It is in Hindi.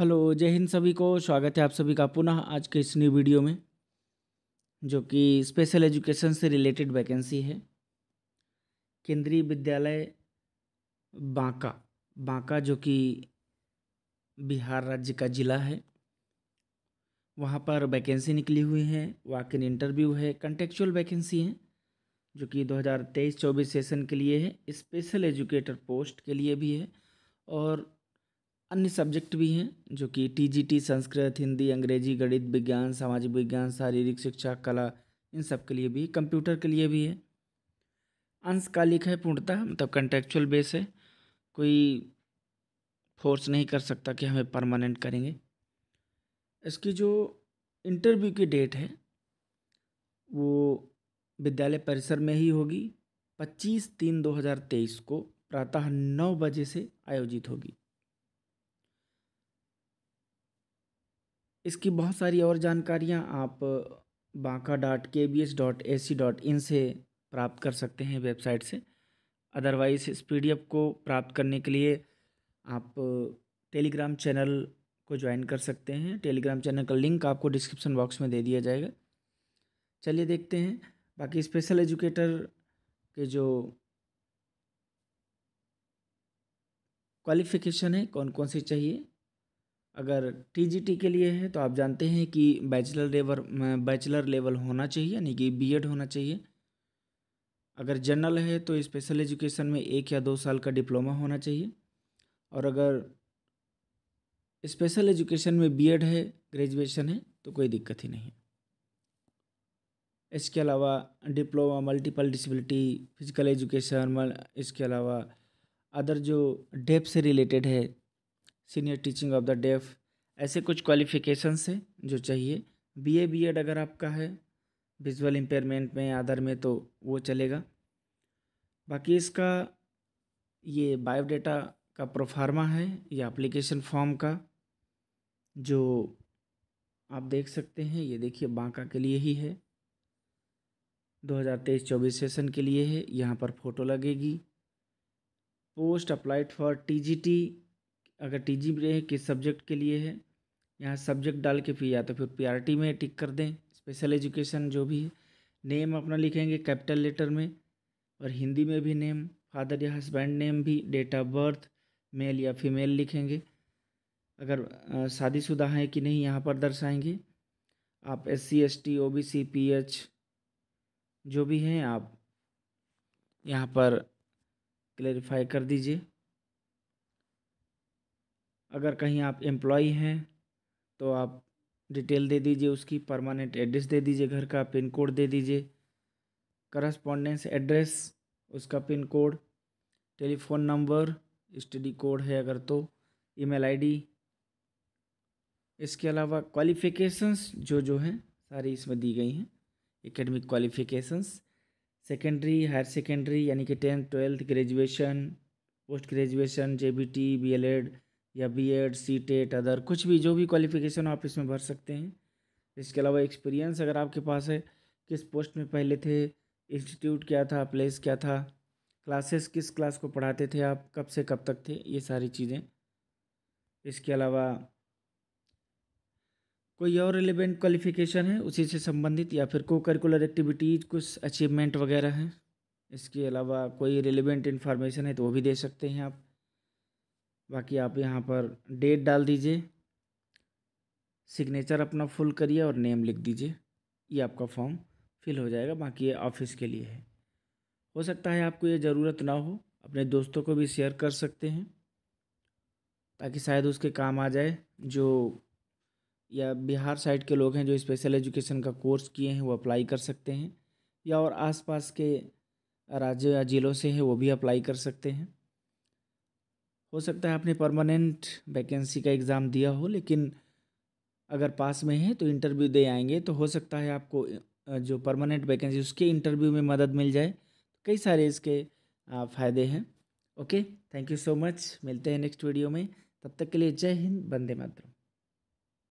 हेलो जय हिंद सभी को स्वागत है आप सभी का पुनः आज के इस न्यू वीडियो में जो कि स्पेशल एजुकेशन से रिलेटेड वैकेंसी है केंद्रीय विद्यालय बांका बांका जो कि बिहार राज्य का जिला है वहाँ पर वैकेंसी निकली हुई है वाक इन इंटरव्यू है कंटेक्चुअल वैकेंसी है जो कि 2023-24 सेशन के लिए है स्पेशल एजुकेटर पोस्ट के लिए भी है और अन्य सब्जेक्ट भी हैं जो कि टीजीटी संस्कृत हिंदी अंग्रेजी गणित विज्ञान सामाजिक विज्ञान शारीरिक शिक्षा कला इन सब के लिए भी कंप्यूटर के लिए भी है अंशकालिक है पूर्णतः मतलब कंटेक्चुअल बेस है कोई फोर्स नहीं कर सकता कि हमें परमानेंट करेंगे इसकी जो इंटरव्यू की डेट है वो विद्यालय परिसर में ही होगी पच्चीस तीन दो हज़ार तेईस को प्रातः नौ बजे से आयोजित होगी इसकी बहुत सारी और जानकारियाँ आप Banka dot K B S dot A C e dot in से प्राप्त कर सकते हैं वेबसाइट से अदरवाइज इस पी डी एफ को प्राप्त करने के लिए आप टेलीग्राम चैनल को ज्वाइन कर सकते हैं टेलीग्राम चैनल का लिंक आपको डिस्क्रिप्शन बॉक्स में दे दिया जाएगा चलिए देखते हैं बाकी स्पेशल एजुकेटर के जो क्वालिफिकेशन है कौन कौन सी चाहिए अगर टीजीटी के लिए है तो आप जानते हैं कि बैचलर लेवल बैचलर लेवल होना चाहिए यानी कि बीएड होना चाहिए अगर जनरल है तो स्पेशल एजुकेशन में एक या दो साल का डिप्लोमा होना चाहिए और अगर स्पेशल एजुकेशन में बीएड है ग्रेजुएशन है तो कोई दिक्कत ही नहीं इसके अलावा diploma multiple disability physical education इसके अलावा अदर जो डेप से रिलेटेड है senior teaching of the deaf ऐसे कुछ क्वालिफिकेशंस हैं जो चाहिए बी ए बी एड अगर आपका है विजुअल इम्पेयरमेंट में आधार में तो वो चलेगा बाकी इसका ये बायोडेटा का प्रोफार्मा है या एप्लीकेशन फॉर्म का जो आप देख सकते हैं ये देखिए बांका के लिए ही है 2023-24 सेशन के लिए है यहाँ पर फ़ोटो लगेगी पोस्ट अप्लाइड फॉर टीजीटी अगर टी जी है किस सब्जेक्ट के लिए है यहाँ सब्जेक्ट डाल के फिर या तो फिर पी में टिक कर दें स्पेशल एजुकेशन जो भी है नेम अपना लिखेंगे कैपिटल लेटर में और हिंदी में भी नेम फादर या हस्बैंड नेम भी डेट ऑफ बर्थ मेल या फीमेल लिखेंगे अगर शादीशुदा हैं कि नहीं यहाँ पर दर्शाएंगे आप S C S T O B C P H जो भी हैं आप यहाँ पर क्लेरिफाई कर दीजिए अगर कहीं आप एम्प्लॉय हैं तो आप डिटेल दे दीजिए उसकी परमानेंट एड्रेस दे दीजिए घर का पिन कोड दे दीजिए करस्पॉन्डेंस एड्रेस उसका pin code telephone number study code है अगर तो ईमेल आईडी इसके अलावा क्वालिफ़िकेशंस जो जो हैं सारी इसमें दी गई हैं academic qualifications secondary higher secondary यानी कि tenth twelfth graduation post graduation J B T B L Ed या B Ed C TET other कुछ भी जो भी क्वालिफिकेशन आप इसमें भर सकते हैं इसके अलावा एक्सपीरियंस अगर आपके पास है किस पोस्ट में पहले थे इंस्टीट्यूट क्या था प्लेस क्या था क्लासेस किस क्लास को पढ़ाते थे आप कब से कब तक थे ये सारी चीज़ें इसके अलावा कोई और रिलेवेंट क्वालिफिकेशन है उसी से संबंधित या फिर को करिकुलर एक्टिविटीज़ कुछ अचीवमेंट वगैरह हैं इसके अलावा कोई रिलेवेंट इन्फॉर्मेशन है तो वो भी दे सकते हैं आप बाकी आप यहाँ पर डेट डाल दीजिए सिग्नेचर अपना फुल करिए और नेम लिख दीजिए ये आपका फॉर्म फिल हो जाएगा बाकी ये ऑफिस के लिए है हो सकता है आपको ये ज़रूरत ना हो अपने दोस्तों को भी शेयर कर सकते हैं ताकि शायद उसके काम आ जाए जो या बिहार साइड के लोग हैं जो स्पेशल एजुकेशन का कोर्स किए हैं वो अप्लाई कर सकते हैं या और आसपास के राज्यों या ज़िलों से हैं वो भी अप्लाई कर सकते हैं हो सकता है आपने परमानेंट वैकेंसी का एग्ज़ाम दिया हो लेकिन अगर पास में है तो इंटरव्यू दे आएंगे तो हो सकता है आपको जो परमानेंट वैकेंसी उसके इंटरव्यू में मदद मिल जाए कई सारे इसके फ़ायदे हैं okay thank you so much मिलते हैं नेक्स्ट वीडियो में तब तक के लिए जय हिंद वंदे मातरम